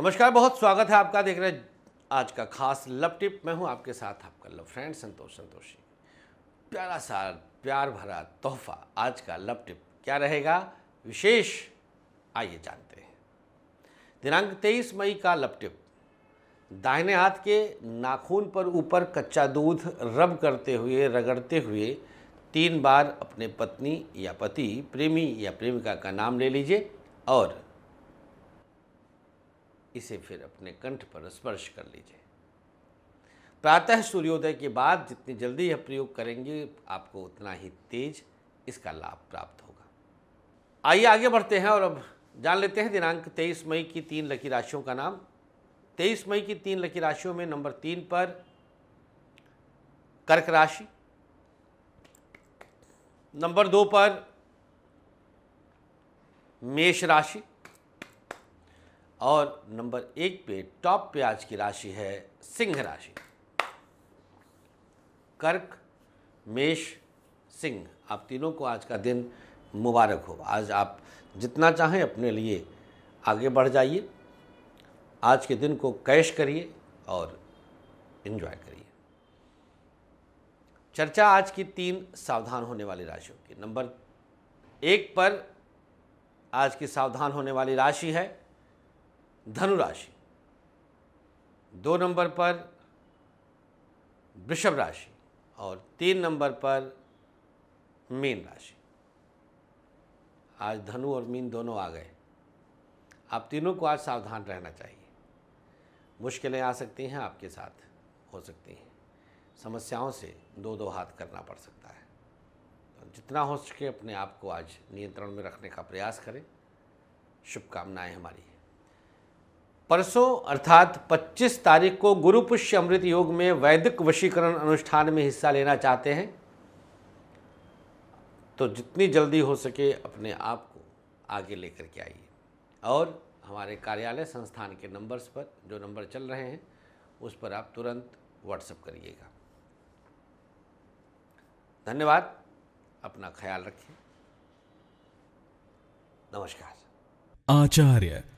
नमस्कार बहुत स्वागत है आपका देख रहे आज का खास लव टिप मैं हूं आपके साथ आपका लव फ्रेंड संतोष संतोषी प्यारा सा प्यार भरा तोहफा आज का लव टिप क्या रहेगा विशेष आइए जानते हैं दिनांक 23 मई का लव टिप दाहिने हाथ के नाखून पर ऊपर कच्चा दूध रब करते हुए रगड़ते हुए तीन बार अपने पत्नी या पति प्रेमी या प्रेमिका का नाम ले लीजिए और इसे फिर अपने कंठ पर स्पर्श कर लीजिए प्रातः सूर्योदय के बाद जितनी जल्दी यह प्रयोग करेंगे आपको उतना ही तेज इसका लाभ प्राप्त होगा आइए आगे बढ़ते हैं और अब जान लेते हैं दिनांक 23 मई की तीन लकी राशियों का नाम 23 मई की तीन लकी राशियों में नंबर तीन पर कर्क राशि नंबर दो पर मेष राशि और नंबर एक पे टॉप पे आज की राशि है सिंह राशि कर्क मेष सिंह आप तीनों को आज का दिन मुबारक हो आज आप जितना चाहें अपने लिए आगे बढ़ जाइए आज के दिन को कैश करिए और इन्जॉय करिए चर्चा आज की तीन सावधान होने वाली राशियों की नंबर एक पर आज की सावधान होने वाली राशि है धनुराशि दो नंबर पर वृषभ राशि और तीन नंबर पर मीन राशि आज धनु और मीन दोनों आ गए आप तीनों को आज सावधान रहना चाहिए मुश्किलें आ सकती हैं आपके साथ हो सकती हैं समस्याओं से दो दो हाथ करना पड़ सकता है जितना हो सके अपने आप को आज नियंत्रण में रखने का प्रयास करें शुभकामनाएं हमारी परसों अर्थात 25 तारीख को गुरु पुष्य अमृत योग में वैदिक वशीकरण अनुष्ठान में हिस्सा लेना चाहते हैं तो जितनी जल्दी हो सके अपने आप को आगे लेकर के आइए और हमारे कार्यालय संस्थान के नंबर्स पर जो नंबर चल रहे हैं उस पर आप तुरंत व्हाट्सएप करिएगा धन्यवाद अपना ख्याल रखें नमस्कार आचार्य